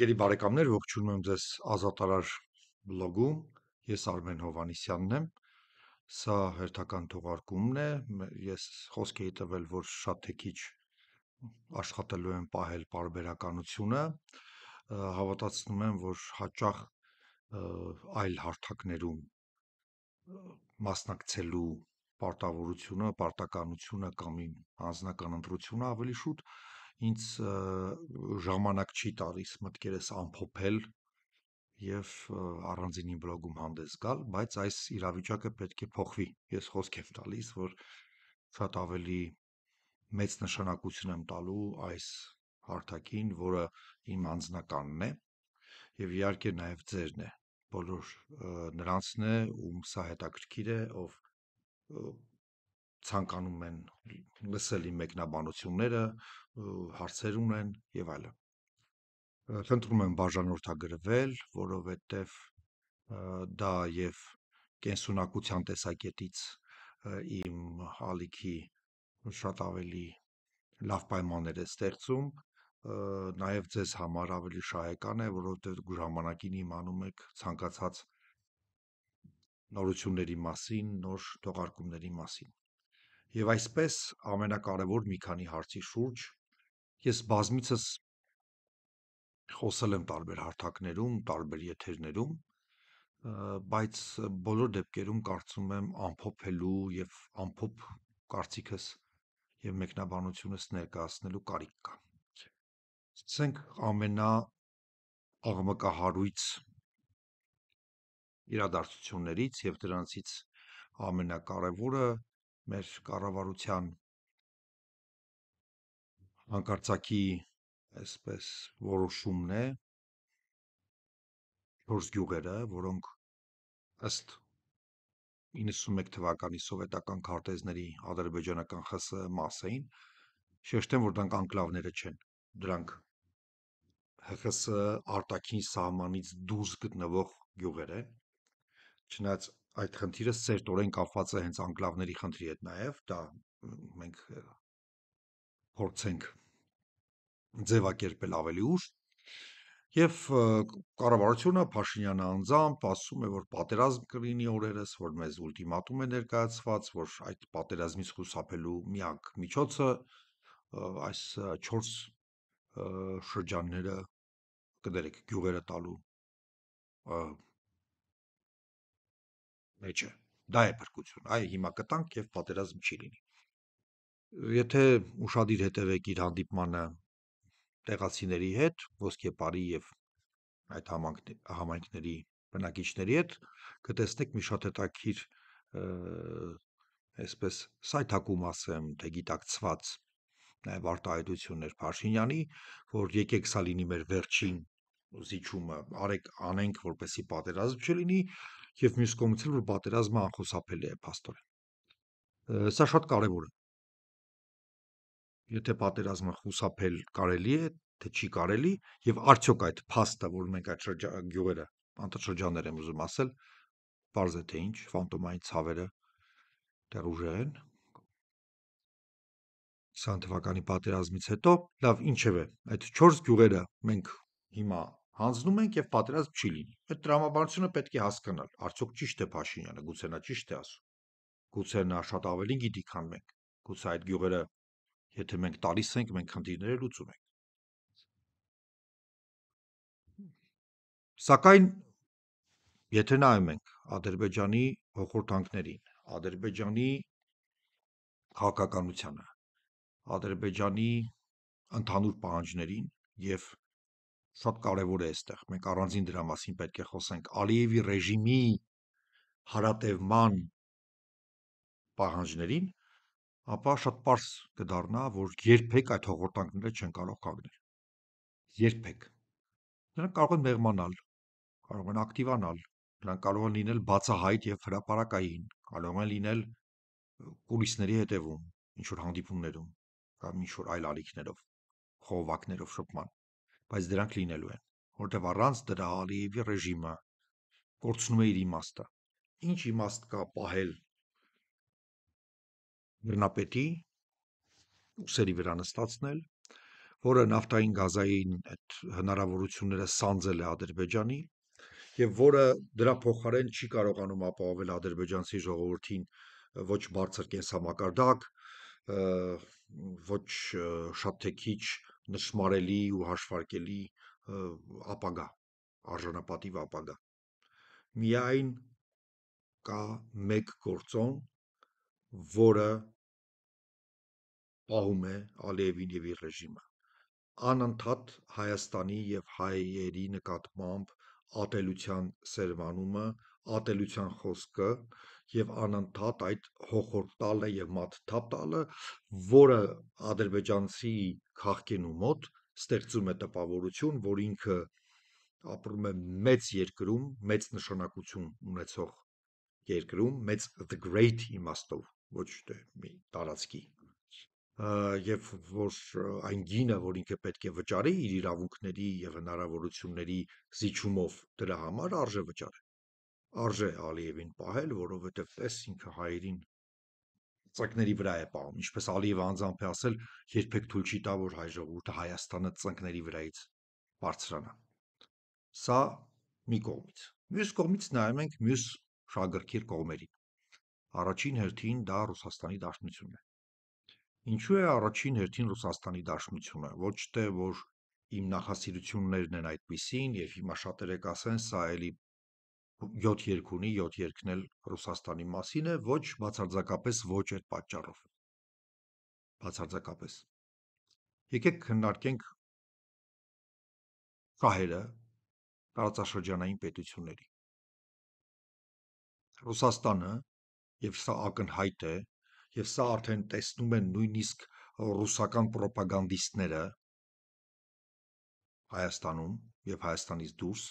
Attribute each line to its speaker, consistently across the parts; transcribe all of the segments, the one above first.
Speaker 1: Սիրելի բարեկամներ, ողջունում եմ ձեզ Ազատարար բլոգում։ Ես Արմեն Հովանիսյանն եմ։ Սա հերթական թողարկումն է։ Ես խոսք էի տվել, որ շատ թե քիչ աշխատելու եմ պահել parberakanությունը։ Հավատացնում եմ, որ հաճախ այլ հարթակներում մասնակցելու պարտավորությունը, պարտականությունը կամ իմ անձնական ընտրությունը ավելի շուտ ինձ ժամանակ չի տալիս մտքերս ամփոփել եւ առանձին իմ բլոգում հանդես գալ, բայց այս իրավիճակը պետք է փոխվի։ Ես խոսք եմ տալիս, որ շատ ավելի մեծ նշանակություն եմ տալու այս հարթակին, որը իմ անձնականն է եւ իհարկե նաեւ ձերն է բոլոր նրանցն է, ում սա հետաքրքիր է, ով ցանկանում են լսել իմ մեկնաբանությունները, հարցեր ունեն եւ այլն։ Խնդրում եմ բաժանորդագրվել, որովհետեւ դա եւ կենսունակության տեսակետից իմ ալիքի շատ ավելի լավ պայմաններ է ստեղծում նաև ձեզ համար ավելի շահեկան է, որովհետև դուք ժամանակին իմանում եք ցանկացած նորությունների մասին, նոր թողարկումների մասին։ Եվ այսպես ամենակարևոր մի քանի հարցի շուրջ ես բազմիցս խոսել եմ տարբեր հարթակներում, տարբեր եթերներում, բայց բոլոր դեպքերում կարծում եմ ամփոփելու եւ ամփոփ կարծիքս եւ մեկնաբանությունս ներկայացնելու կարիք կա։ Սկսենք ամենա աղմկահարույց իրադարձություններից եւ դրանցից ամենակարևորը մեր կառավարության հանկարծակի այսպես որոշումն է որս գյուղերը, որոնք ըստ 91 թվականի սովետական քարտեզների ադրբեջանական ԽՍՀ մաս էին, շեշտեմ, որ դրանք անկլավները չեն։ Դրանք ՀԽՍ արտաքին սահմանից դուրս գտնվող գյուղեր են։ Չնայած այդ խնդիրը սերտորեն կապված է հենց անկլավների խնդրի հետ նաև, դա մենք փորձենք ձևակերպել ավելի ուշ։ Եվ կառավարությունը Փաշինյանը անձամբ ասում է, որ պատերազմ կլինի օրերս, որ մեզ ուլտիմատում է ներկայացված, որ այդ պատերազմից խուսափելու միակ միջոցը այս 4 շրջանները կդերեք գյուղերը տալու մեջը։ Դա է փրկություն։ Այ հիմա կտանք եւ պատերազմ չի լինի։ Եթե ուրախadir հետևեք իր հանդիպմանը տեղացիների հետ, ոսկե բարի եւ այդ համանքների համայնքների բնակիչների հետ կտեսնեք մի շատ հետաքրքիր այսպես սայթակում ասեմ, թե գիտակցված նաև արտահայտություններ Փաշինյանի, որ եկեք սա լինի մեր վերջին զիջումը, արեք անենք, որպեսի պատերազմ չլինի, եւ մյուս կողմից էլ որ պատերազմը անխուսափելի է փաստորեն։ Սա շատ կարեւոր է։ Եթե պատերազմը խուսափել կարելի է, թե չի կարելի եւ արդյոք այդ փաստը, որ մենք այդ շրջան գյուղերը, անտաշրջաններ եմ ուզում ասել, բարձ է թե ինչ, ֆանտոմային ցավերը դեռ ուժեղ են 20 թվականի պատերազմից հետո, լավ, ինչևէ, այդ 4 գյուղերը մենք հիմա Հանձնում ենք եւ պատերազմ չի լինի։ Այդ տրամաբանությունը պետք է հասկանալ։ Արդյոք ճիշտ է Փաշինյանը, գուցե նա ճիշտ է ասում։ Գուցե նա շատ ավելին գիտի, քան մենք։ Գուցե այդ գյուղերը, եթե մենք տալիս ենք, մենք խնդիրները լուծում ենք։ Սակայն եթե նայում ենք Ադրբեջանի հողորթանքներին, Ադրբեջանի քաղաքականությանը, Ադրբեջանի ընդհանուր պահանջներին եւ շատ կարևոր է այստեղ։ Մենք առանձին դրա մասին պետք է խոսենք։ Ալիևի ռեժիմի հարատևման պահանջներին, ապա շատ པարս կդառնա, որ երբեք այդ հողորտանքները չեն կարող կանգնել։ Երբեք։ Նրանք կարող են մեղմանալ, կարող են ակտիվանալ, նրանք կարող են լինել բացահայտ եւ հրաապարակային, կարող են լինել կուլիսների հետևում, ինչ որ հանդիպումներում կամ ինչ որ այլ ալիքներով, խողովակներով շփման բայց դրանք լինելու են, որտեղ առանց դրա Ալիևի ռեժիմը կորցնում է իր իմաստը։ Ինչ իմաստ կա պահել բռնապետի ուսերի վրա նստացնել, որը նավթային գազային այդ հնարավորությունները սանձել է Ադրբեջանի եւ որը դրա փոխարեն չի կարողանում ապահովել ադրբեջանցի ժողովրդին ոչ բարձր կենսամակարդակ, ոչ շատ թե քիչ նշмарելի ու հաշվարկելի ապագա, արժանապատիվ ապագա։ Միայն կա մեկ գործոն, որը պահում է Ալիևին եւ իր ռեժիմը։ Անընդհատ Հայաստանի եւ հայերի նկատմամբ ատելության սերմանումը, ատելության խոսքը եւ անընդհատ այդ հողորտալը եւ մաթթափ տալը, որը ադրբեջանցի քաղքին ու մոտ ստեղծում է տպավորություն, որ ինքը ապրում է մեծ երկրում, մեծ նշանակություն ունեցող երկրում, մեծ the great իմաստով, ոչ թե մի տարածքի։ Եվ որ այն գինը, որ ինքը պետք է վճարի իր իրավունքների եւ հնարավորությունների զիջումով դրա համար արժե վճար։ Արժե Ալիևին պահել, որովհետեւ տես ինքը հայերին ծնկների վրա է պահում, ինչպես Ալիևը անձամբ է ասել, երբեք թույլ չի տա, որ հայ ժողովուրդը Հայաստանը ծնկների վրայից բարձրանա։ Սա մի կողմից։ Մյուս կողմից նայում ենք մյուս շագրքիր կողմերին։ Առաջին հերթին դա Ռուսաստանի Դաշնությունն է։ Ինչու է առաջին հերթին Ռուսաստանի Դաշնությունը, ոչ թե որ իմ նախասիրություններն են այդպիսին եւ հիմա շատերը կասեն սա էլի 7 երկ ունի, 7 երկն էլ Ռուսաստանի մասին է, ոչ բացարձակապես ոչ այդ պատճառով։ Բացարձակապես։
Speaker 2: Եկեք քննարկենք շահերը տարածաշրջանային
Speaker 1: պետությունների։ Ռուսաստանը, եւ սա ակնհայտ է, եւ սա արդեն տեսնում են նույնիսկ ռուսական ռոպագանդիստները Հայաստանում եւ Հայաստանից դուրս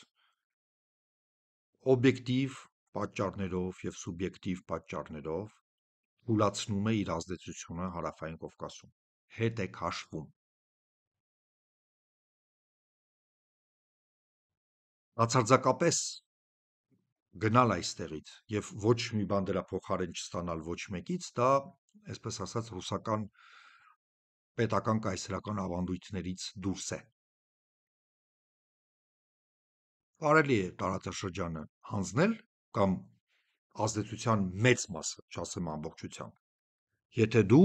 Speaker 1: օբյեկտիվ պատճառներով եւ սուբյեկտիվ պատճառներով հուլացնում է իր ազդեցությունը հարավային Կովկասում։ Հետ է քաշվում։ Բացարձակապես գնալ այստեղից եւ ոչ մի բան դրա փոխարեն չստանալ ոչ մեկից, դա, այսպես ասած, ռուսական պետական կայսրական ավանդույթներից դուրս է կարելի է տարածաշրջանը հանձնել կամ ազդեցության մեծ մասը, չասեմ ամբողջությամբ։ Եթե դու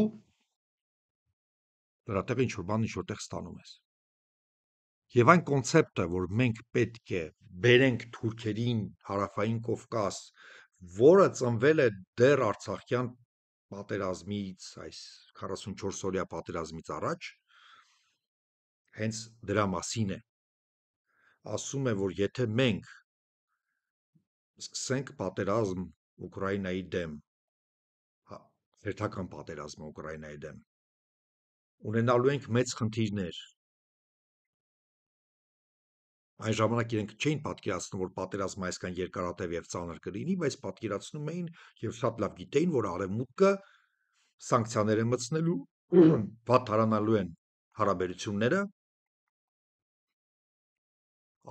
Speaker 1: դրանտեղ ինչ որ բան ինչ որտեղ ստանում ես։ Եվ այն կոնցեպտը, որ մենք պետք է բերենք թուրքերին հարավային Կովկաս, որը ծնվել է դեռ Արցախյան պատերազմից, այս 44 օրյա պատերազմից առաջ, հենց դրա մասին է ասում է, որ եթե մենք սկսենք պատերազմ Ուկրաինայի դեմ, հա, հերթական պատերազմը Ուկրաինայի դեմ, ունենալու ենք մեծ խնդիրներ։ Այն ժամանակ իրենք չէին պատկերացնում, որ պատերազմը այսքան երկարատև եւ ծանր կլինի, բայց պատկերացնում էին եւ շատ լավ գիտեին, որ արևմուտքը սանկցիաներ է մտցնելու, վատթարանալու են հարաբերությունները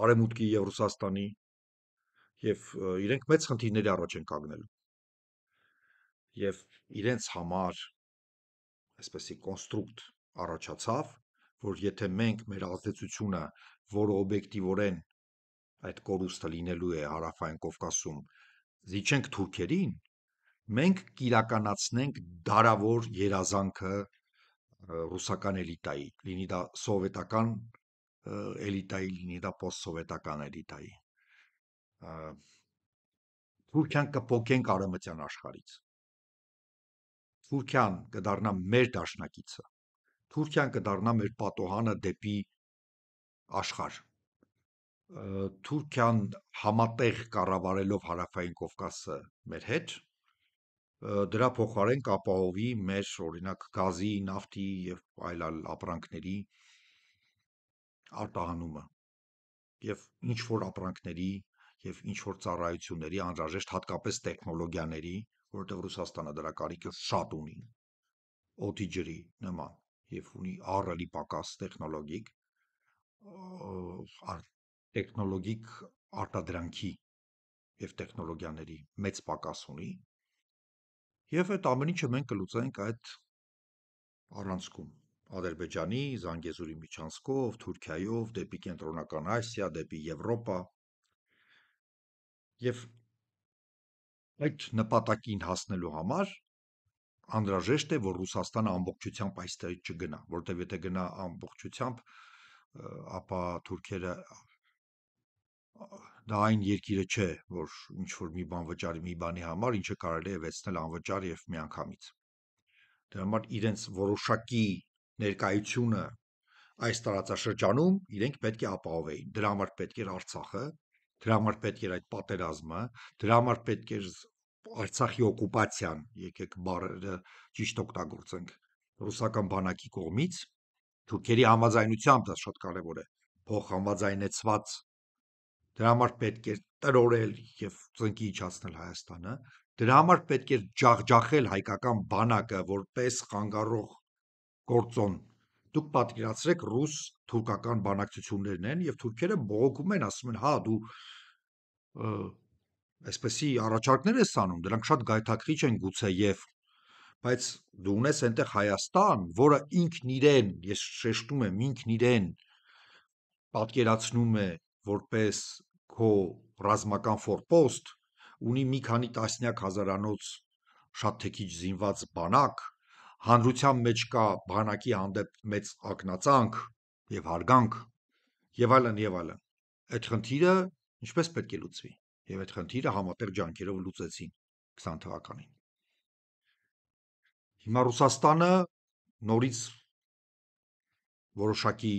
Speaker 1: Արևմուտքի եւ Ռուսաստանի եւ իրենք մեծ խնդիրների առաջ են կանգնել։ Եվ իրենց համար այսպեսի կոնստրուկտ առաջացավ, որ եթե մենք մեր ազդեցությունը, որը օբյեկտիվորեն այդ կորուստը լինելու է հարավային Կովկասում, զիջենք թուրքերին, մենք կիրականացնենք դարավոր երազանքը ռուսական էլիտայի, լինի դա սովետական էլիտայի լինի, դա post-սովետական էլիտայի։ Թուրքիան կփոքենք արևմտյան աշխարից։ Թուրքիան կդառնա մեր դաշնակիցը։ Թուրքիան կդառնա մեր պատոհանը դեպի աշխարհ։ Թուրքիան համատեղ կառավարելով հարավային Կովկասը մեր հետ դրա փոխարեն կապահովի մեր օրինակ գազի, նավթի եւ այլ այլ ապրանքների արտահանումը եւ ինչ որ ապրանքների եւ ինչ որ ծառայությունների անհրաժեշտ հատկապես տեխնոլոգիաների, որտեղ Ռուսաստանը դրա կարիքը շատ ունի։ Օդի ջրի նման եւ ունի առելի պակաս տեխնոլոգիկ տեխնոլոգիկ արտադրանքի եւ տեխնոլոգիաների մեծ պակաս ունի։ Եվ այդ ամեն ինչը մենք կլուծենք այդ առանցքում։ Ադրբեջանի, Զանգեզուրի միջանցքով, Թուրքիայով դեպի կենտրոնական Ասիա, դեպի Եվրոպա։ Եվ այդ նպատակին հասնելու համար անհրաժեշտ է, որ Ռուսաստանը ամբողջությամբ այստեղից չգնա, որտեղ եթե գնա ամբողջությամբ, ապա թուրքերը դա այն երկիրը չէ, որ ինչ որ մի բան վճարի մի բանի համար, ինչը կարելի է վեցնել անվճար եւ միանգամից։ Դրա համար իրենց որոշակի ներկայությունը այս տարածաշրջանում իրենք պետք է ապահովեին։ Դրա համար պետք էր Արցախը, դրա համար պետք էր այդ պատերազմը, դրա համար պետք էր Արցախի օկուպացիան, եկեք բառերը ճիշտ օգտագործենք, ռուսական բանակի կողմից թուրքերի համաձայնությամբ դա շատ կարևոր է, փոխհամաձայնեցված դրա համար պետք էր տրորել եւ ծնկի իջացնել Հայաստանը, դրա համար պետք էր ջախջախել հայկական բանակը որպես խանգարող Կործոն։ Դուք պատկերացրեք ռուս-թուրքական բանակցություններն են եւ թուրքերը բողոքում են, ասում են՝ «Հա դու այսպեսի առաջարկներ ես անում, դրանք շատ գայթակղիչ են գուցե եւ բայց դու ունես այնտեղ Հայաստան, որը ինքն իրեն, ես շեշտում եմ, ինքն իրեն պատկերացնում է որպես քո ռազմական ֆորպոստ, ունի մի քանի տասնյակ հազարանոց շատ թե քիչ զինված բանակ, հանրության մեջ կա բանակի հանդեպ մեծ ակնածանք եւ հարգանք եւ այլն եւ այլն այդ խնդիրը ինչպես պետք է լուծվի եւ այդ խնդիրը համատեղ ջանքերով լուծեցին 20 թվականին հիմա ռուսաստանը նորից որոշակի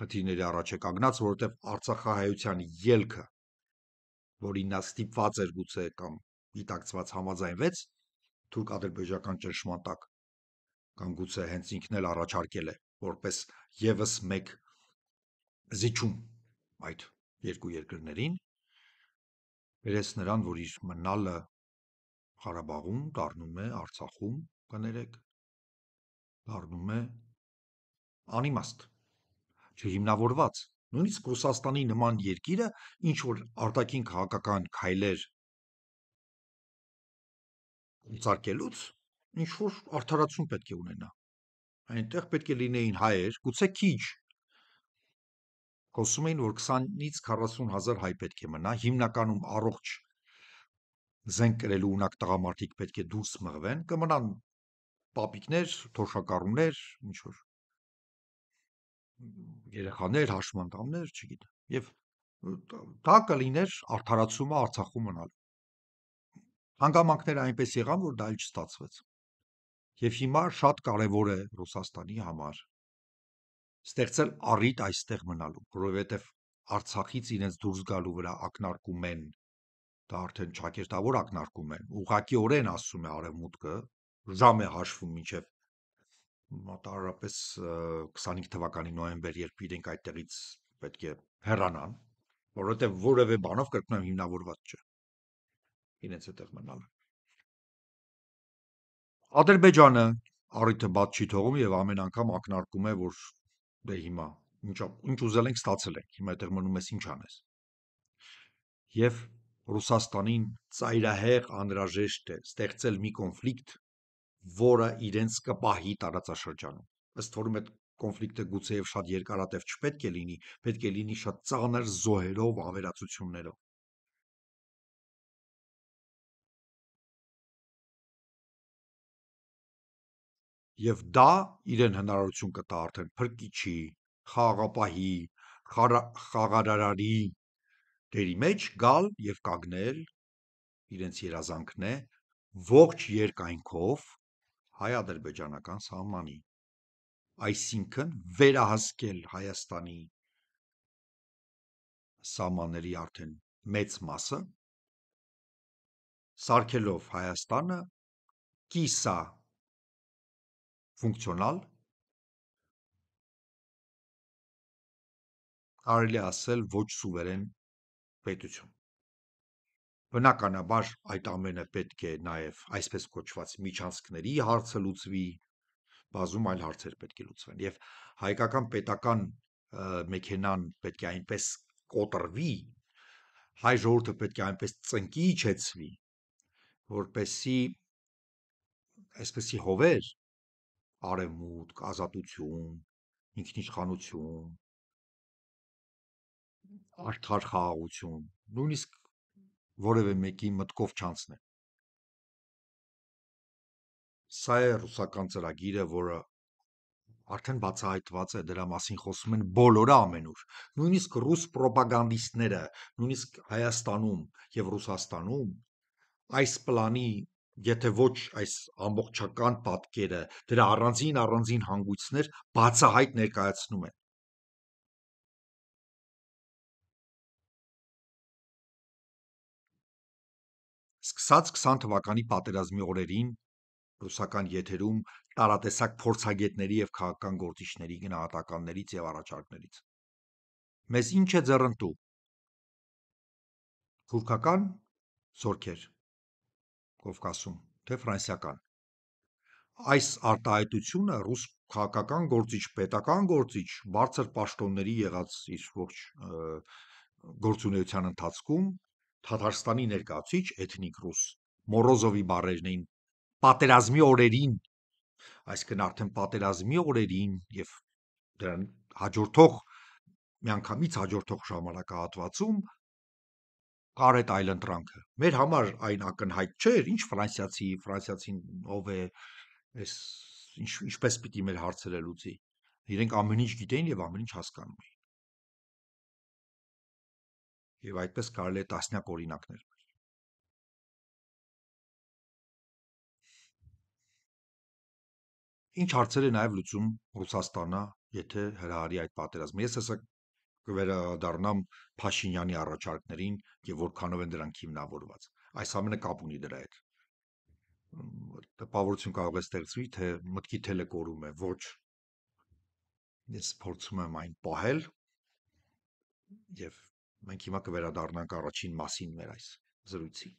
Speaker 1: խնդիրների առաջ է կանգնած, որովհետև Արցախահայության ելքը, որին նա ստիպված էր գուցե կամ դիտակցված համաձայնվեց, թուրք-ադրբեջական ճնշման տակ կամ գուցե հենց ինքն էլ առաջարկել է որպես եւս մեկ զիջում այդ երկու երկրներին վերես նրան, որ իր մնալը Ղարաբաղում դառնում է Արցախում կներեք դառնում է անիմաստ չհիմնավորված նույնիսկ Ռուսաստանի նման երկիրը ինչ որ արտաքին քաղաքական քայլեր ցարկելուց ինչ որ արդարացում պետք է ունենա։ Այնտեղ պետք է լինեին հայեր, գուցե քիչ։ Խոսում էին, որ 20-ից 40 հազար հայ պետք է մնա, հիմնականում առողջ զենք կրելու ունակ տղամարդիկ պետք է դուրս մղվեն, կմնան պապիկներ, թոշակառուներ, ինչ որ երեխաներ, հաշմանդամներ, չգիտեմ։ Եվ դա կլիներ արդարացումը Արցախում մնալու։ Հանգամանքները այնպես եղան, որ դա էլ չստացվեց։ Եվ հիմա շատ կարևոր է Ռուսաստանի համար ստեղծել առիթ այստեղ մնալու, որովհետև Արցախից իրենց դուրս գալու վրա ակնարկում են դա արդեն ճակերտավոր ակնարկում են ուղղակիորեն ասում է արևմուտքը ժամ է հաշվում մինչև մոտարապես 25 թվականի նոյեմբեր երբ իրենք այդտեղից պետք է հեռանան որովհետև որևէ բանով կրկնեմ հիմնավորված չէ իրենց այդտեղ մնալը։ Ադրբեջանը առիթը բաց չի թողում եւ ամեն անգամ ակնարկում է, որ դե հիմա ինչ ինչ ուզել ենք ստացել ենք, հիմա այդտեղ մնում ես ինչ անես։ Եվ Ռուսաստանին ծայրահեղ անհրաժեշտ է ստեղծել մի կոնֆլիկտ, որը իրենց կպահի տարածաշրջանում։ Ըստ որում այդ կոնֆլիկտը գուցեև շատ երկարատև չպետք է լինի, պետք է լինի շատ ծանր զոհերով, ավերածություններով։ Եվ դա իրեն հնարավորություն կտա արդեն փրկիչի, խաղապահի, խաղարարարի դերի մեջ գալ եւ կանգնել իրենց երազանքն է ողջ երկայնքով հայ-ադրբեջանական սահմանի այսինքն վերահսկել Հայաստանի սահմանների արդեն մեծ մասը սարքելով Հայաստանը
Speaker 2: կիսա ֆունկցիոնալ
Speaker 1: կարելի ասել ոչ սուվերեն պետություն։ Բնականաբար այդ ամենը պետք է նաև այսպես կոչված միջանցքների հարցը լուծվի, բազում այլ հարցեր պետք է լուծվեն եւ հայկական պետական մեխանան պետք է այնպես կոտրվի, հայ ժողովուրդը պետք է այնպես ծնկի իջեցվի, որպեսի այսպեսի հովեր, արևմուտք, ազատություն, ինքնիշխանություն, արդար խաղաղություն, նույնիսկ որևէ մեկի մտքով չանցնել։ Սա է ռուսական ծրագիրը, որը արդեն բացահայտված է, դրա մասին խոսում են բոլորը ամենուր։ Նույնիսկ ռուս ռոպագանդիստները, նույնիսկ Հայաստանում եւ Ռուսաստանում այս պլանի եթե ոչ այս ամբողջական պատկերը, դրա առանձին առանձին հանգույցներ բացահայտ ներկայացնում են։ Սկսած 20 թվականի պատերազմի օրերին ռուսական եթերում տարատեսակ փորձագետների եւ քաղաքական գործիչների գնահատականներից եւ առաջարկներից։ Մեզ ինչ է ձեռնտու։ Թուրքական զորքեր Կովկասում, թե ֆրանսիական։ Այս արտահայտությունը ռուս քաղաքական գործիչ, պետական գործիչ, բարձր պաշտոնների եղած իր ողջ գործունեության ընթացքում Թաթարստանի ներկայացիչ էթնիկ ռուս Մորոզովի բարերն էին պատերազմի օրերին, այսինքն արդեն պատերազմի օրերին եւ դրան հաջորդող միանգամից հաջորդող ժամանակահատվածում կարետ այլընտրանքը։ Մեր համար այն ակնհայտ չէր, ինչ ֆրանսիացի, ֆրանսիացին ով է, այս ինչ ինչպես պիտի մեր հարցերը լուծի։ Իրենք ամեն ինչ գիտեին եւ ամեն ինչ հասկանում էին։
Speaker 2: Եվ այդպես կարելի է տասնյակ օրինակներ բերել։
Speaker 1: ինչ հարցեր է նաև լուծում Ռուսաստանը, եթե հրահարի այդ պատերազմը։ Ես հեսա կվերադառնամ Փաշինյանի առաջարկներին եւ որքանով են դրանք հիմնավորված։ Այս ամենը կապ ունի դրա հետ։ Տպավորություն կարող է ստեղծվի, թե մտքի թելեկորում է, ոչ։ Ես փորձում եմ այն պահել եւ մենք հիմա կվերադառնանք առաջին մասին մեր այս զրույցի։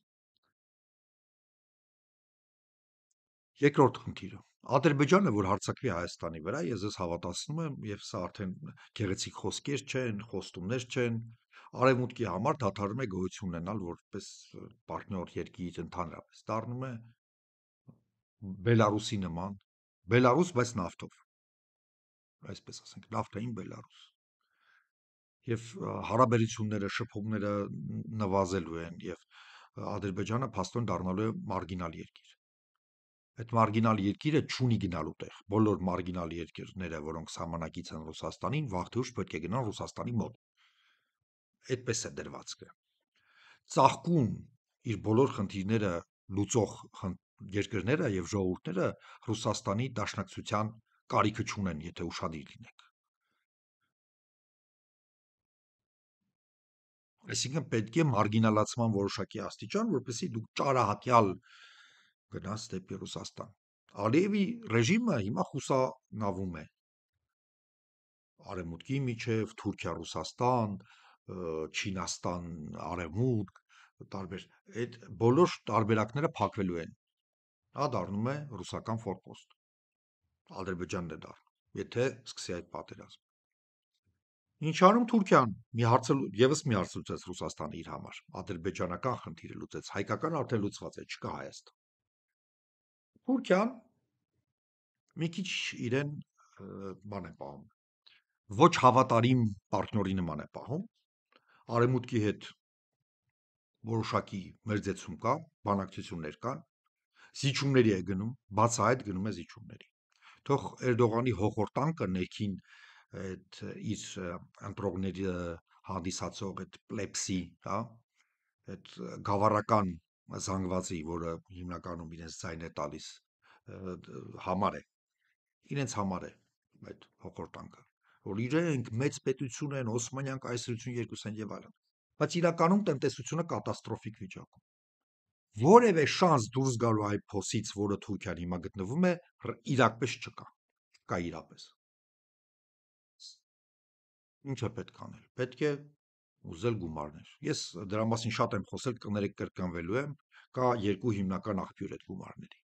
Speaker 1: Երկրորդ խնդիրը Ադրբեջանը, որ հարցակվի Հայաստանի վրա, ես ես հավատացնում եմ, եւ սա արդեն գեղեցիկ խոսքեր չեն, խոստումներ չեն, արևմուտքի համար դադարում է գոյություն ունենալ որպես պարտներ երկիր ընդհանրապես։ Դառնում է Բելարուսի նման, Բելարուս, բայց նավթով։ Այսպես ասենք, նավթային Բելարուս եւ հարաբերությունները, շփումները նվազելու են եւ Ադրբեջանը փաստորեն դառնալու է մարգինալ երկիր այդ մարգինալ երկիրը չունի գնալու տեղ։ Բոլոր մարգինալ երկրները, որոնք համանակից են Ռուսաստանին, վաղդուրս պետք է գնան Ռուսաստանի մոտ։ Այդպես է դրվածքը։ Ծաղկուն իր բոլոր խնդիրները լուծող երկրները եւ ժողովուրդները Ռուսաստանի դաշնակցության կարիքը չունեն, եթե ուրախadir լինենք։ Այսինքն պետք է մարգինալացման որոշակի աստիճան, որպեսզի դուք ճարահատյալ գնաց դեպի Ռուսաստան։ Ալիևի ռեժիմը հիմա խուսանավում է արևմուտքի միջև, Թուրքիա-Ռուսաստան, Չինաստան արևմուտք, տարբեր այդ բոլոր տարբերակները փակվելու են։ Դա դառնում է ռուսական ֆորպոստ։ Ադրբեջանն է դառնում, եթե սկսի այդ պատերազմը։ Ինչ անում Թուրքիան։ Մի հարց եւս մի հարց լուծեց Ռուսաստանը իր համար։ Ադրբեջանական խնդիրը լուծեց, հայկական արդեն լուծված է, չկա Հայաստան։ Թուրքիան մի քիչ իրեն բան է պահում։ Ոչ հավատարիմ պարտների նման է պահում։ Արեմուտքի հետ որոշակի մերձեցում կա, բանակցություններ կան, զիջումների է գնում, բաց այդ գնում է զիջումների։ Թող Էրդողանի հողորտանքը ներքին այդ իր ընտրողների հանդիսացող այդ պլեփսի, հա, այդ գավառական զանգվածի, որը հիմնականում իրենց ցայն է տալիս համար է։ Իրենց համար է այդ հողորտանքը, որ իրենք մեծ պետություն են, Օսմանյան կայսրություն երկուս են եւ այլն։ Բայց իրականում տնտեսությունը կատաստրոֆիկ վիճակում։ Որևէ շանս դուրս գալու այդ փոսից, որը Թուրքիան հիմա գտնվում է, իրապես չկա։ Կա իրապես։ Ինչ է պետք անել։ Պետք է ուզել գումարներ։ Ես դրա մասին շատ եմ խոսել, կներեք կրկնվելու եմ, կա երկու հիմնական աղբյուր այդ գումարների։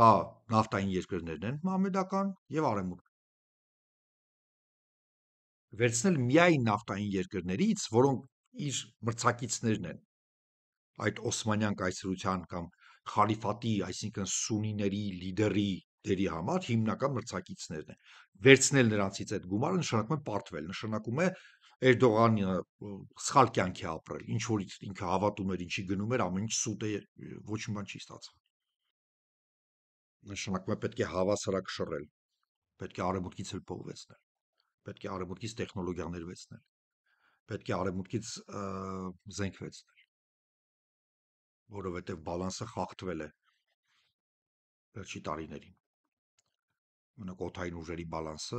Speaker 1: Դա նավթային երկրներն են, մամեդական եւ արևմուտք։ Վերցնել միայն նավթային երկրներից, որոնք իր մրցակիցներն են այդ Օսմանյան կայսրության կամ խալիֆատի, այսինքն սունիների լիդերի դերի համար հիմնական մրցակիցներն են։ Վերցնել նրանցից այդ գումարը նշանակում է պարտվել, նշանակում է Էրդողանը սխալ կյանք է ապրել, ինչ որ ինքը հավատում էր, ինչի գնում էր, ամեն ինչ սուտ է, ոչ մի բան չի ստացվում։ Նշանակում է պետք է հավասարակ շռել։ Պետք է արևմուտքից էլ փոխվեցնել։ Պետք է արևմուտքից տեխնոլոգիաներ վեցնել։ Պետք է արևմուտքից զենք վեցնել որովհետև բալանսը խախտվել է վերջի տարիներին մենակ օթային ուժերի բալանսը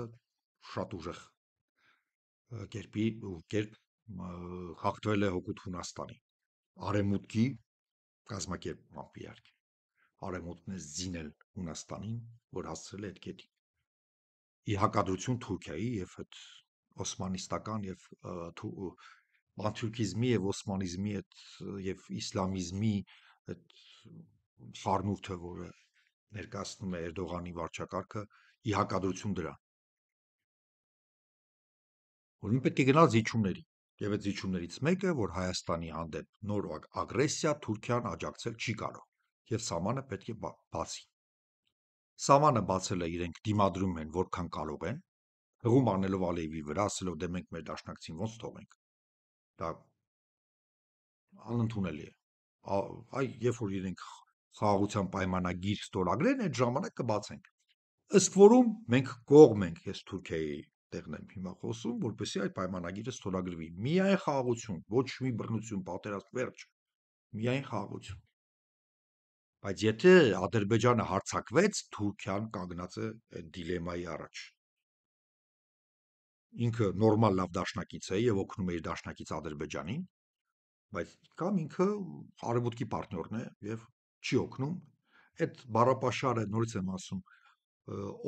Speaker 1: շատ ուժեղ կերպի ու կերպ հաղթվել է հոգուտ Հունաստանի արեմուտքի կազմակերպմամբ իհարկե արեմուտքն է զինել Հունաստանին որ հասցրել է այդ կետին ի հակադրություն Թուրքիայի եւ այդ օսմանիստական եւ բանթուրքիզմի եւ օսմանիզմի այդ եւ իսլամիզմի այդ խառնուրդը, որը ներկայացնում է Էրդողանի վարչակարգը, ի հակադրություն դրա։ Որին պետք է գնալ զիջումների։ Եվ այդ զիջումներից մեկը, որ Հայաստանի հանդեպ նոր ագրեսիա Թուրքիան աջակցել չի կարող եւ սամանը պետք է բացի։ Սամանը բացելը իրենք դիմադրում են որքան կարող են, հղում անելով Ալիևի վրա, ասելով դե մենք մեր դաշնակցին ոնց թողենք։ Դա անընդունելի է։ Այ երբ որ իրենք խաղաղության պայմանագիր ստորագրեն, այդ ժամանակ կբացենք ըստ որում մենք կողմ ենք ես Թուրքիայի տեղն եմ հիմա խոսում, որպեսզի այդ պայմանագիրը ստորագրվի։ Միայն խաղաղություն, ոչ մի բռնություն, պատերազմ վերջ։ Միայն խաղաղություն։ Բայց եթե Ադրբեջանը հարցակվեց, Թուրքիան կանգնած է այդ դիլեմայի առաջ։ Ինքը նորմալ լավ դաշնակից է եւ օգնում է իր դաշնակից Ադրբեջանին, բայց կամ ինքը արևմուտքի պարտներն է եւ չի օգնում։ Այդ բառապաշարը նորից եմ ասում,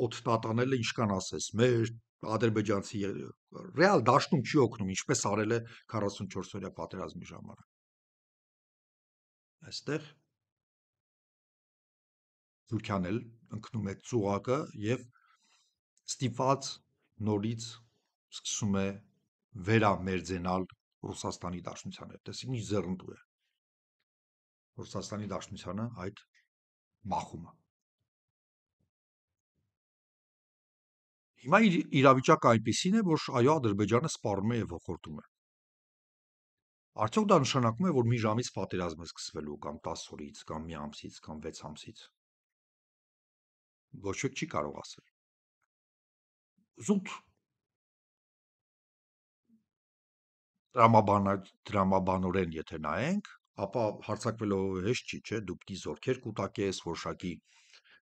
Speaker 1: օդ տատանելը ինչքան ասես, մեր ադրբեջանցի ռեալ դաշտում չի օգնում, ինչպես արել է 44-օրյա պատերազմի ժամանակ։ Այստեղ Թուրքիան էլ ընկնում է ծուղակը եւ ստիպված նորից սկսում է վերամերձենալ Ռուսաստանի Դաշնության հետ։ Տեսեք, ինչ զերնդու է։ Ռուսաստանի Դաշնությանը այդ մախումը Հիմա իր իրավիճակը այնպիսին է, որ այո Ադրբեջանը սպառնում է եւ ողորտում է։ Արդյոք դա նշանակում է, որ մի ժամից պատերազմ է սկսվելու կամ 10 օրից, կամ մի ամսից, կամ 6 ամսից։ Ոչ ոք չի կարող ասել։ Զուտ դրամաբանա դրամաբանորեն եթե նայենք, ապա հարցակվելով հեշտ չի, չէ՞, դու պիտի զորքեր կուտակես, որոշակի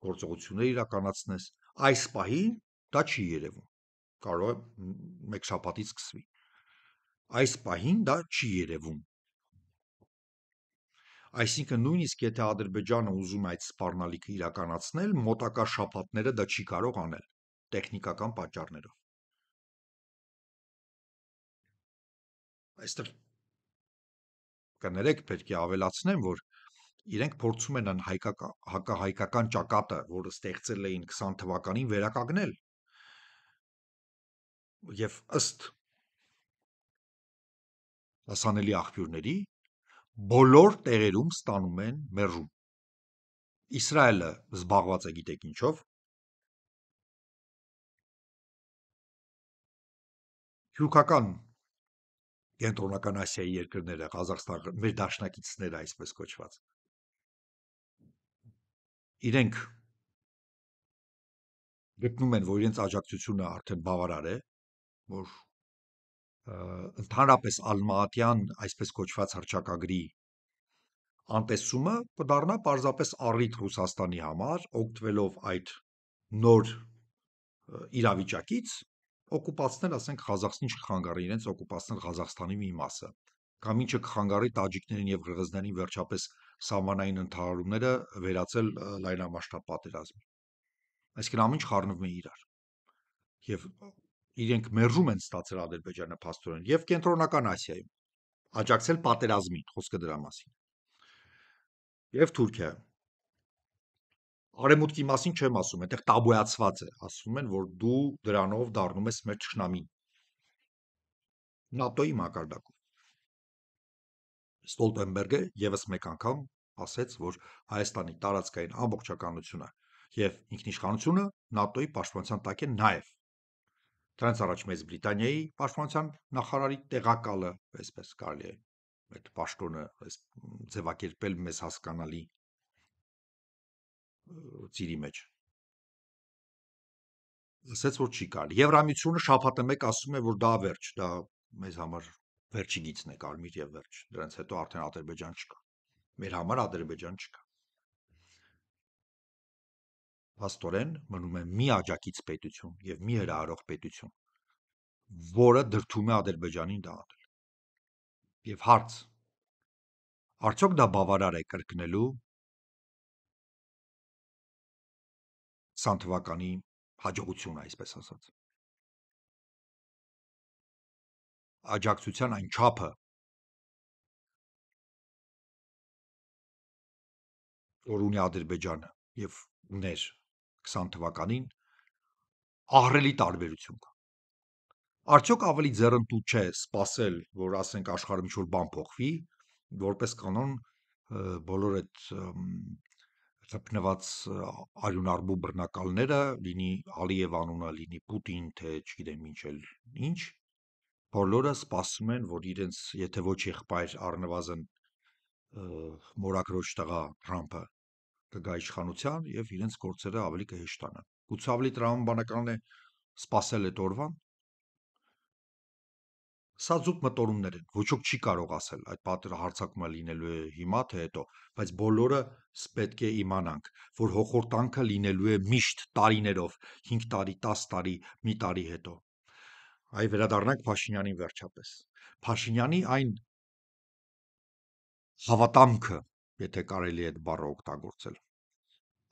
Speaker 1: գործողություններ իրականացնես։ Այս պահին Դա չի երևում։ Կարող է մեկ շաբաթից սկսվի։ Այս պահին դա չի երևում։ Այսինքն նույնիսկ եթե Ադրբեջանը ուզում է այդ սպառնալիքը իրականացնել, մոտակա շաբաթները դա չի կարող անել տեխնիկական պատճառներով։ Այստեղ կներեք պետք է ավելացնեմ, որ իրենք փորձում են այն հայկական հակահայկական ճակատը, որը ստեղծել էին 20 թվականին, վերականգնել եւ ըստ հասանելի աղբյուրների բոլոր տեղերում ստանում են մերրում։ Իսրայելը զբաղված է գիտեք ինչով։ Հյուրքական կենտրոնական Ասիայի երկրները, Ղազախստանը, մեր դաշնակիցները այսպես կոչված։ Իրենք գտնում են, որ իրենց աջակցությունը արդեն բավարար է, որ ընդհանրապես ալմաատյան այսպես կոչված հռչակագրի անտեսումը կդառնա պարզապես առիթ Ռուսաստանի համար օգտվելով այդ նոր իրավիճակից օկուպացնել, ասենք Ղազախստան չխանգարի իրենց օկուպացնել Ղազախստանի մի մասը կամ ինչը կխանգարի տաջիկներին եւ ղրղզներին վերջապես սահմանային ընդհարումները վերացել լայնամասշտաբ պատերազմի։ Այսինքն ամեն ինչ խառնվում է իրար։ Եվ իրենք մերժում են ստացել Ադրբեջանը փաստորեն եւ կենտրոնական Ասիայում աջակցել պատերազմին, խոսքը դրա մասին։ Եվ Թուրքիա Արեմուտքի մասին չեմ ասում, այդտեղ տաբուացված է, ասում են, որ դու դրանով դառնում ես մեր ճշնամին։ ՆԱՏՕ-ի մակարդակում Ստոլտենբերգը եւս մեկ անգամ ասաց, որ Հայաստանի տարածքային ամբողջականությունը եւ ինքնիշխանությունը ՆԱՏՕ-ի պաշտպանության տակ է նաեւ Դրանից առաջ Մեծ Բրիտանիայի պաշտպանության նախարարի տեղակալը, այսպես կարելի է այդ պաշտոնը այս ձևակերպել մեզ հասկանալի ծիրի մեջ։ Ասաց որ չի կարելի։ Եվրամիությունը շաբաթը մեկ ասում է, որ դա վերջ, դա մեզ համար վերջի գիծն է, կարմիր եւ վերջ։ Դրանից հետո արդեն Ադրբեջան չկա։ Մեր համար Ադրբեջան չկա փաստորեն մնում է մի աջակից պետություն եւ մի հրահարող պետություն, որը դրթում է Ադրբեջանին դա անել։ Եվ հարց. Արդյոք դա բավարար է կրկնելու
Speaker 2: սանթվականի հաջողությունը, այսպես ասած։ Աջակցության այն չափը,
Speaker 1: որ ունի Ադրբեջանը եւ ուներ 20 թվականին ահրելի տարբերություն կա։ Արդյոք ավելի ձեռնտու չէ սпасել, որ ասենք աշխարհը ինչ-որ բան փոխվի, որպես կանոն բոլոր այդ ծփնված արյունարբու բռնակալները, լինի Ալիև անունը, լինի Պուտին, թե չգիտեմ ինչ էլ, ինչ, բոլորը սպասում են, որ իրենց, եթե ոչ եղբայր առնվազն մորակրոջ տղա Թրամփը կգա իշխանության եւ իրենց գործերը ավելի կհեշտանան։ Գուցե ավելի տրամաբանական է սпасել այդ օրվան։ Սա ցուկ մտորումներ են։ Ոչ ոք չի կարող ասել այդ պատերը հարցակումը լինելու է հիմա թե հետո, բայց բոլորը պետք է իմանանք, որ հոխորտանքը լինելու է միշտ տարիներով, 5 տարի, 10 տարի, մի տարի հետո։ Այ վերադառնանք Փաշինյանին վերջապես։ Փաշինյանի այն հավատամքը, եթե կարելի է այդ բառը օգտագործել։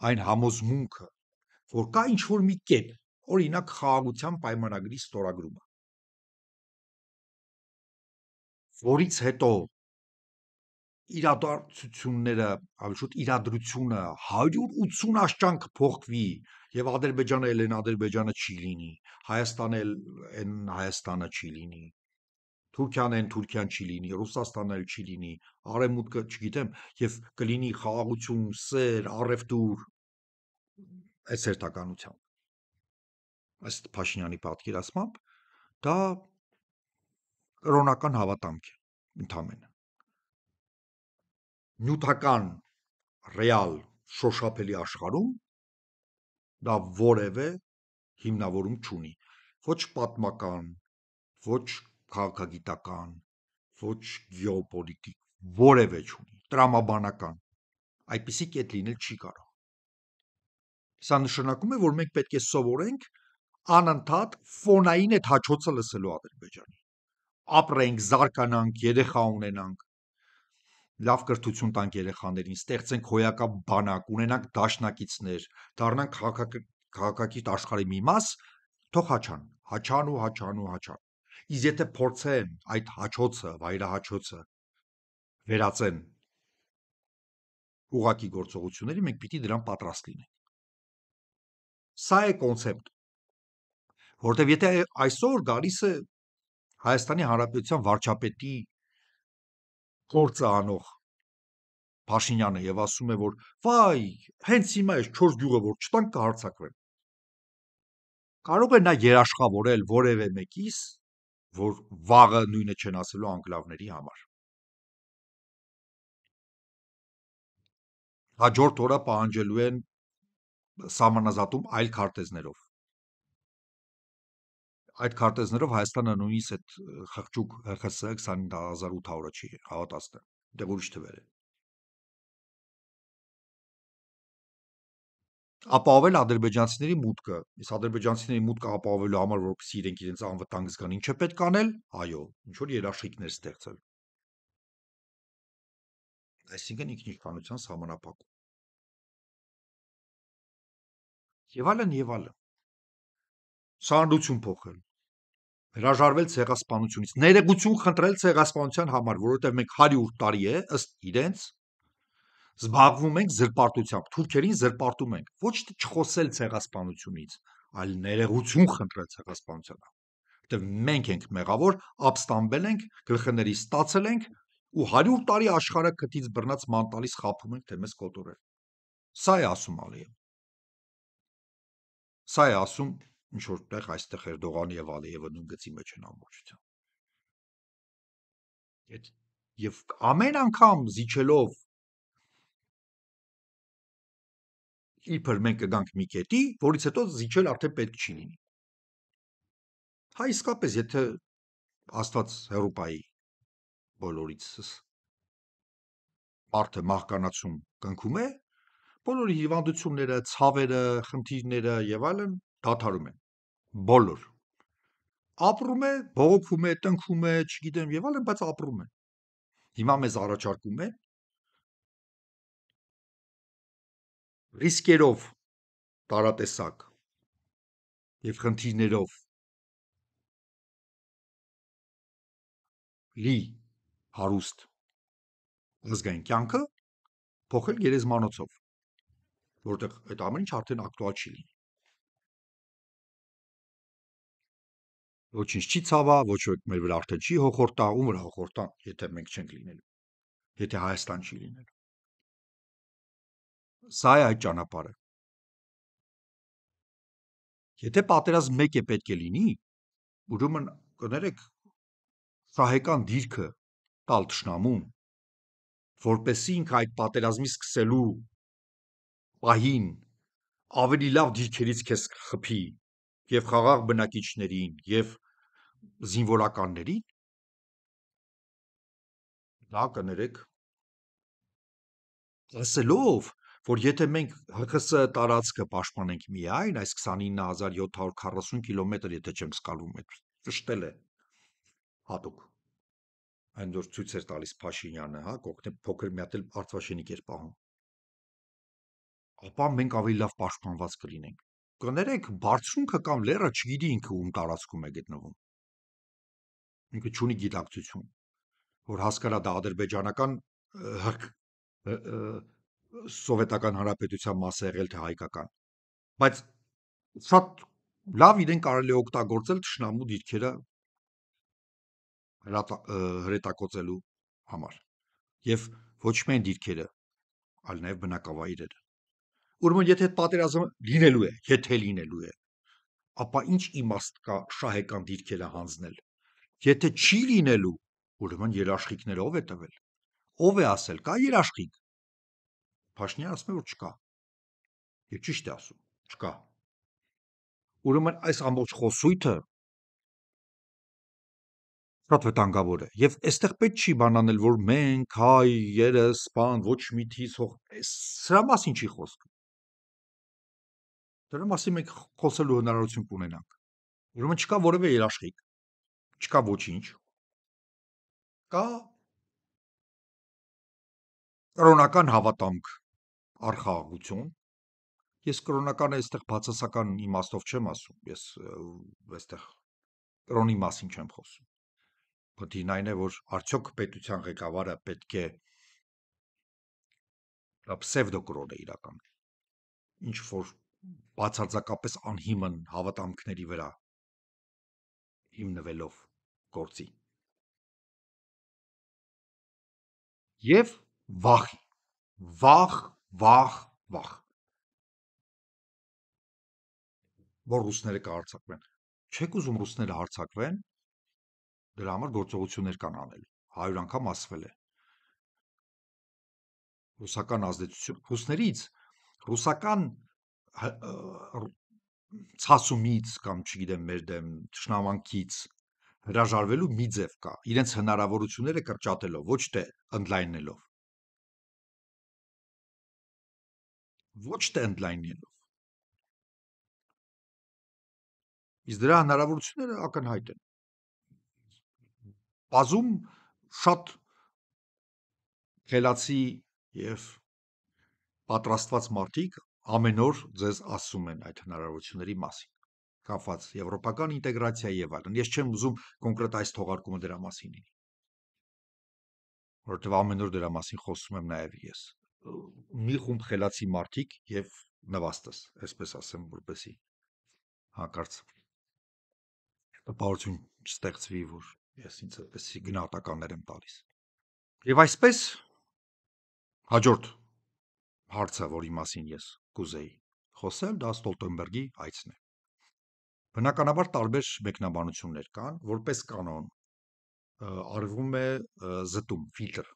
Speaker 1: Այն համոզմունքը, որ կա ինչ-որ մի կետ, օրինակ խաղաղության պայմանագրի ստորագրումը, որից հետո իրադարձությունները, ավելի իրադրությունը 180 աշճանք փոխվի եւ Ադրբեջանը էլ այն Ադրբեջանը չի լինի, Հայաստանը էլ այն Հայաստանը չի լինի, Թուրքիան են Թուրքիան չի լինի, Ռուսաստանն էլ չի լինի, արևմուտքը, չգիտեմ, եւ կլինի խաղաղություն, սեր, առևտուր այս հերթականությամբ։ Ըստ Փաշինյանի պատկերացմամբ դա կրոնական հավատամք է ընդամենը։ Նյութական ռեալ շոշափելի աշխարհում դա որևէ հիմնավորում չունի։ Ոչ պատմական, ոչ քաղաքագիտական, ոչ գեոպոլիտիկ, որևէ չունի, տրամաբանական։ Այդպիսի կետ լինել չի կարող։ Սա նշանակում է, որ մենք պետք է սովորենք անընդհատ ֆոնային այդ հաճոցը լսելու Ադրբեջանի։ Ապրենք, զարկանանք, երեխա ունենանք, լավ կրթություն տանք երեխաներին, ստեղծենք հոյակապ բանակ, ունենանք դաշնակիցներ, դառնանք քաղաքակիրթ աշխարհի մի մաս, թող հաչան, հաչան ու հաչան ու հաչան։ Իսկ եթե փորձեն այդ հաճոցը, վայրահաճոցը վերածեն ուղակի գործողությունների, մենք պիտի դրան պատրաստ լինենք։ Սա է կոնցեպտ։ Որտեւ եթե այսօր գալիս է Հայաստանի Հանրապետության վարչապետի գործը անող Փաշինյանը եւ ասում է, որ վայ, հենց հիմա էս 4 գյուղը որ չտան կհարցակվեն։ Կարող է նա երաշխավորել որևէ մեկիս, որ վաղը նույնը չեն ասելու անկլավների համար։ Հաջորդ օրը պահանջելու են սահմանազատում այլ քարտեզներով։ Այդ քարտեզներով Հայաստանը նույնիսկ այդ խղճուկ ՀԽՍՀ 20800-ը հա չի հավատացնի, դեռ ուրիշ թվեր է։ ապահովել ադրբեջանցիների մուտքը։ Իսկ ադրբեջանցիների մուտքը ապահովելու համար, որպեսզի իրենք իրենց անվտանգ զգան, ինչ է պետք անել։ Այո, ինչ որ երաշխիքներ ստեղծել։ Այսինքն ինքնիշխանության
Speaker 2: համանապակում։ Եվ այլն, եւ այլն։
Speaker 1: Սանդություն փոխել։ Հրաժարվել ցեղասպանությունից, ներեգություն խնդրել ցեղասպանության համար, որովհետև մենք 100 տարի է ըստ իրենց զբաղվում ենք զրպարտությամբ, թուրքերին զրպարտում ենք, ոչ թե չխոսել ցեղասպանությունից, այլ ներերություն խնդրել ցեղասպանությանը։ Որտեւ մենք ենք մեղավոր, ապստամբել ենք, գլխների ստացել ենք ու 100 տարի աշխարհը քթից բռնած մանտալից խափում ենք, թե մեզ կոտորել։ Սա է ասում Ալիևը։ Սա է ասում ինչ որտեղ այստեղ Էրդողանը եւ Ալիևը նույն գծի մեջ են ամբողջությամբ։ Այդ եւ ամեն անգամ զիջելով իբր մենք կգանք մի կետի, որից հետո զիջել արդեն պետք չի լինի։ Հա իսկապես, եթե Աստված հերոպայի բոլորիցս մարդը մահկանացում կնքում է, բոլոր հիվանդությունները, ցավերը, խնդիրները եւ այլն դադարում են։ Բոլոր ապրում է, բողոքում է, տնքում է, չգիտեմ եւ այլն, բայց ապրում է։ Հիմա մեզ առաջարկում է
Speaker 2: ռիսկերով տարատեսակ եւ խնդիրներով
Speaker 1: լի հարուստ ազգային կյանքը փոխել գերեզմանոցով որտեղ այդ ամեն ինչ արդեն ակտուալ չի լինի ոչինչ չի ցավա, ոչ ոք մեր վրա արդեն չի հոխորտա, ում վրա հոխորտա, եթե մենք չենք լինելու։ Եթե Հայաստան չի լինելու։
Speaker 2: Սա է այդ ճանապարհը։
Speaker 1: Եթե պատերազմ մեկ է պետք է լինի, ուրեմն կներեք շահեկան դիրքը տալ ճշնամուն, որպեսի ինքը այդ պատերազմի սկսելու պահին ավելի լավ դիրքերից քեզ խփի եւ խաղաղ բնակիչներին եւ զինվորականներին դա կներեք ասելով որ եթե մենք ՀԽՍ տարածքը պաշտպանենք միայն, այս 29740 կիլոմետր, եթե չեմ սխալվում, այդ ճշտել է հատուկ այն որ ցույց էր տալիս Փաշինյանը, հա, կողքնե փոքր մի հատ էլ Արցվաշենիկ էր պահում։ Ապա մենք ավելի լավ պաշտպանված կլինենք։ Կներեք, բարձունքը կամ լերը չգիտի ինքը ում տարածքում է գտնվում։ Ինքը չունի գիտակցություն, որ հասկանա դա ադրբեջանական հղկ սովետական հանրապետության մասը եղել թե հայկական բայց շատ լավ իրեն կարելի է օգտագործել ճշնամու դիրքերը հրետակոծելու համար եւ ոչ միայն դիրքերը այլ նաեւ բնակավայրերը ուրեմն եթե պատերազմը լինելու է եթե լինելու է ապա ինչ իմաստ կա շահեկան դիրքերը հանձնել եթե չի լինելու ուրեմն երաշխիքները ով է տվել ով է ասել կա երաշխիք Փաշնյանը ասում է, որ չկա։ Եվ ճիշտ է ասում, չկա։ Ուրեմն այս ամբողջ խոսույթը շատ վտանգավոր է եւ այստեղ պետք չի բանանել որ մենք հայ երը սպան ոչ մի թիզ հող սրա մասին չի խոսքը դրա մասին մենք խոսելու հնարավորություն կունենանք ուրեմն չկա որևէ երաշխիք չկա ոչինչ կա կրոնական հավատամք արխաղություն։ Ես կրոնական այստեղ բացասական իմաստով չեմ ասում, ես այստեղ կրոնի մասին չեմ խոսում։ Բդին այն է, որ արդյոք պետության ղեկավարը պետք է պսևդոկրոն է իրական։ Ինչ որ բացարձակապես անհիմն հավատամքների վրա հիմնվելով գործի։
Speaker 2: Եվ վախ վախ վախ, վախ։
Speaker 1: Որ ռուսները կհարցակվեն։ Չեք ուզում ռուսները հարցակվեն, դրա համար գործողություններ կան անել։ 100 անգամ ասվել է։ Ռուսական ազդեցություն ռուսներից ռուսական ցասումից կամ չգիտեմ մեր դեմ ճշնամանքից հրաժարվելու մի ձև կա։ Իրենց հնարավորությունները կրճատելով, ոչ թե ընդլայնելով։
Speaker 2: ոչ թե ընդլայնելով։
Speaker 1: Իսկ դրա հնարավորությունները ակնհայտ են։ Պազում շատ քելացի եւ պատրաստված մարդիկ ամեն օր ձեզ ասում են այդ հնարավորությունների մասին կապված եվրոպական ինտեգրացիա եւ այլն։ Ես չեմ ուզում կոնկրետ այս թողարկումը դրա մասին լինի։ Որտեւ ամեն օր դրա մասին խոսում եմ նաեւ ես մի խումբ խելացի մարդիկ եւ նվաստս, այսպես ասեմ, որպեսի հանկարծ տպավորություն չստեղծվի, որ ես ինձ այդպեսի գնահատականներ եմ տալիս։ Եվ այսպես հաջորդ հարցը, որի մասին ես կուզեի խոսել, դա Ստոլտենբերգի այցն է։ Բնականաբար տարբեր մեկնաբանություններ կան, որպես կանոն արվում է զտում ֆիլտր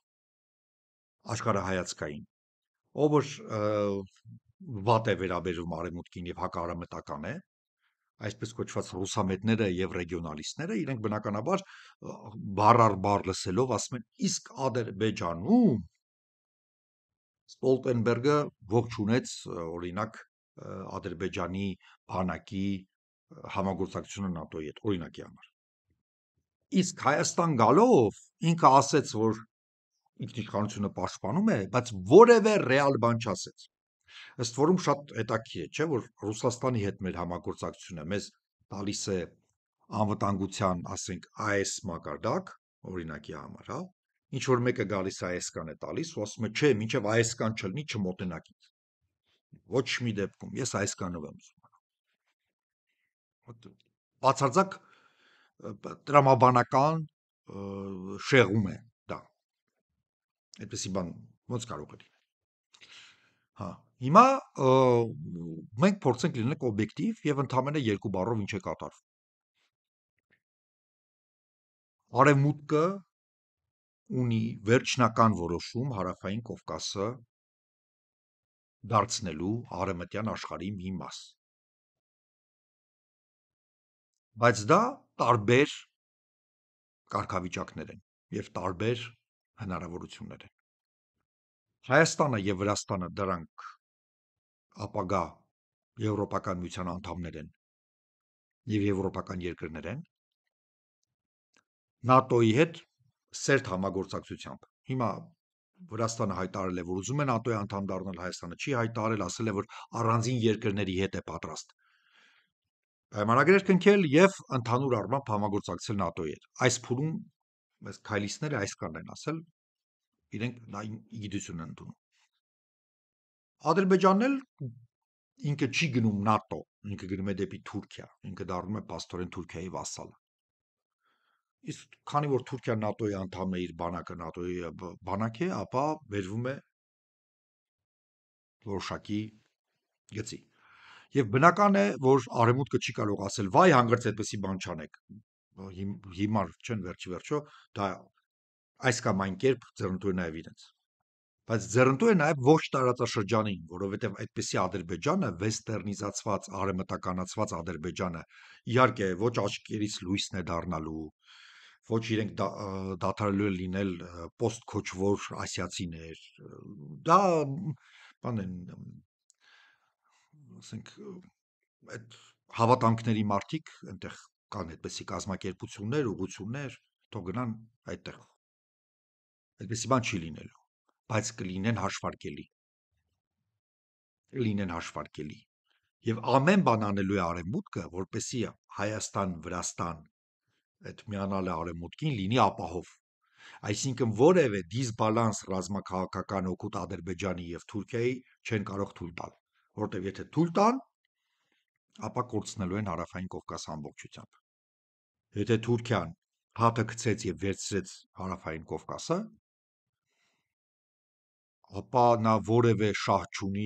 Speaker 1: աշխարհահայացքային ով որ վատ է վերաբերվում արևմուտքին եւ հակարամտական է, այսպես կոչված ռուսամետները եւ ռեգիոնալիստները իրենք բնականաբար բառ առ բառ լսելով ասում են իսկ ադրբեջանում Ստոլտենբերգը ողջ ունեց օրինակ ադրբեջանի բանակի համագործակցությունը ՆԱՏՕ-ի հետ օրինակի համար իսկ Հայաստան գալով ինքը ասաց որ ինքնիշխանությունը պաշտպանում է, բայց որևէ ռեալ բան չասեց։ Ըստ որում շատ հետաքրքիր է, չէ՞, որ Ռուսաստանի հետ մեր համագործակցությունը մեզ տալիս է անվտանգության, ասենք, այս մակարդակ օրինակի համար, հա։ Ինչ որ մեկը գալիս է այսքան է տալիս, ու ասում է, չէ, մինչև այսքան չլինի, չմոտենաք ինձ։ Ոչ մի դեպքում ես այսքանով եմ ուզում։ Բացարձակ տրամաբանական շեղում է այդպեսի բան ոնց կարող է լինել։ Հա, հիմա մենք փորձենք լինենք օբյեկտիվ եւ ընդամենը երկու բառով ինչ է կատարվում։ Արևմուտքը ունի վերջնական որոշում հարավային Կովկասը դարձնելու արևմտյան աշխարհի մի մաս։ Բայց դա տարբեր կարգավիճակներ են եւ տարբեր հնարավորություններ են։ Հայաստանը եւ Վրաստանը դրանք ապագա եվրոպական միության անդամներ են եւ եվրոպական երկրներ են ՆԱՏՕ-ի հետ սերտ համագործակցությամբ։ Հիմա Վրաստանը հայտարարել է, որ ուզում է ՆԱՏՕ-ի անդամ դառնալ, Հայաստանը չի հայտարարել, ասել է, որ առանձին երկրների հետ է պատրաստ պայմանագրեր կնքել եւ ընդհանուր առմամբ համագործակցել ՆԱՏՕ-ի հետ։ Այս փուլում բայց քայլիստները այսքանն են ասել իրենք նա իգիտություն են ընդունում ադրբեջանն էլ ինքը չի գնում նատո ինքը գնում է դեպի Թուրքիա ինքը դառնում է աստորեն Թուրքիայի վասալը իսկ քանի որ Թուրքիան ՆԱՏՕ-ի անդամ է իր բանակը ՆԱՏՕ-ի բանակ է ապա վերվում է որոշակի գծի եւ բնական է որ արևմուտքը չի կարող ասել վայ հանգարց այդպեսի բան չանեք հիմար չեն վերջի վերջո, դա այս կամ այն կերպ ձեռնտու է նաև իրենց։ Բայց ձեռնտու է նաև ոչ տարածաշրջանին, որովհետև այդպիսի Ադրբեջանը, վեստերնիզացված, արևմտականացված Ադրբեջանը, իհարկե ոչ աչքերից լույսն է դառնալու, ոչ իրենք դա, դաթարելու լինել post-քոչվոր ասիացիներ։ Դա բան են ասենք այդ հավատանքների մարդիկ այնտեղ կան այդպիսի կազմակերպություններ, ուղություններ, թող գնան այդտեղ։ Այդպիսի բան չի լինելու, բայց կլինեն հաշվարկելի։ Կլինեն հաշվարկելի։ Եվ ամեն բան անելու է արևմուտքը, որպեսի Հայաստան, Վրաստան այդ միանալը արևմուտքին լինի ապահով։ Այսինքն որևէ դիսբալանս ռազմաքաղաքական օգուտ Ադրբեջանի եւ Թուրքիայի չեն կարող թույլ տալ, որտեղ եթե թույլ տան, ապա կորցնելու են հարավային Կովկաս ամբողջությամբ։ Եթե Թուրքիան հատը գցեց եւ վերցրեց հարավային Կովկասը, ապա նա որևէ շահ չունի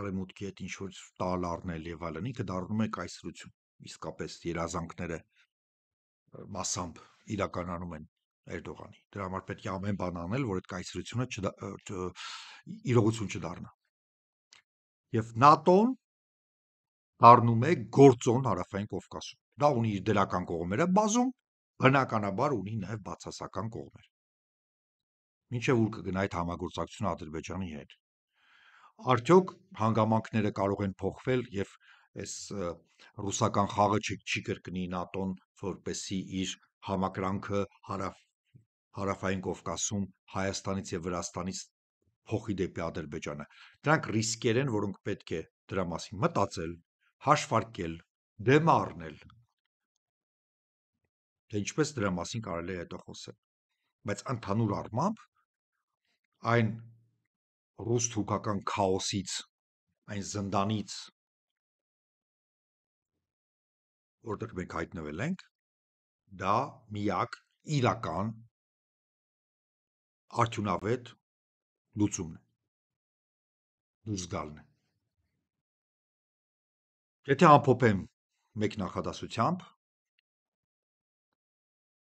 Speaker 1: արևմուտքի հետ ինչ որ տալ առնել եւ այլն, ինքը դառնում է կայսրություն։ Իսկապես երազանքները massամբ իրականանում են Էրդողանի։ Դրա համար պետք է ամեն բան անել, որ այդ կայսրությունը իրողություն չդառնա։ Եվ ՆԱՏՕ-ն դառնում է գործոն հարավային Կովկասում։ Դա ունի իր դրական կողմերը բազում, բնականաբար ունի նաև բացասական կողմեր։ Մինչև ուր կգնա այդ համագործակցությունը Ադրբեջանի հետ։ Արդյոք հանգամանքները կարող են փոխվել եւ այս ռուսական խաղը չի, չի կրկնի ՆԱՏՕ-ն, որպեսի իր համակրանքը հարավ հարավային Կովկասում Հայաստանից եւ Վրաստանից փոխի դեպի Ադրբեջանը։ Դրանք ռիսկեր են, որոնք պետք է դրա մասին մտածել, հաշվարկել, դեմը առնել թե ինչպես դրա մասին կարելի է հետո խոսել։ Բայց ընդհանուր առմամբ այն ռուս-թուրքական քաոսից, այն զնդանից, որտեղ մենք հայտնվել ենք, դա միակ իրական
Speaker 2: արդյունավետ լուծումն է։
Speaker 1: Դուրս գալն է։ Եթե ամփոփեմ մեկ նախադասությամբ,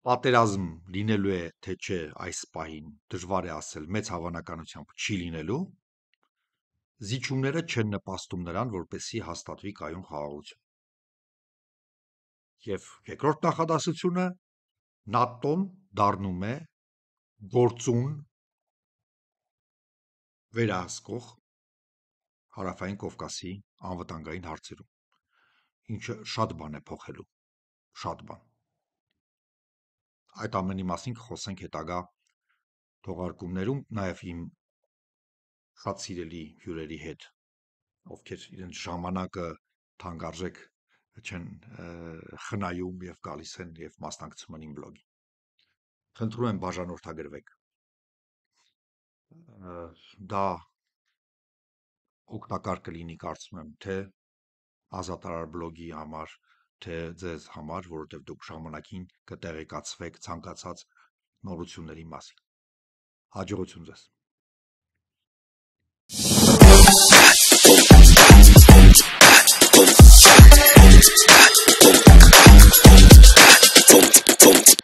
Speaker 1: պատերազմ լինելու է, թե չէ այս պահին դժվար է ասել, մեծ հավանականությամբ չի լինելու, զիջումները չեն նպաստում նրան, որպեսզի հաստատվի կայուն խաղաղություն։ Եվ երկրորդ նախադասությունը ՆԱՏՕ-ն դառնում է գործուն վերահսկող հարավային Կովկասի անվտանգային հարցերում, ինչը շատ բան է փոխելու, շատ բան։ Այդ ամենի մասին կխոսենք հետագա թողարկումներում, նաև իմ շատ սիրելի հյուրերի հետ, ովքեր իրենց ժամանակը թանկարժեք չեն խնայում եւ գալիս են եւ մասնակցում են իմ բլոգի։ Խնդրում եմ բաժանորդագրվեք։ Դա օգտակար կլինի կարծում եմ, թե ազատարար բլոգի համար, թե ձեզ համար, որովհետև դուք ժամանակին կտեղեկացվեք ցանկացած նորությունների մասին։ Հաջողություն ձեզ։
Speaker 2: Don't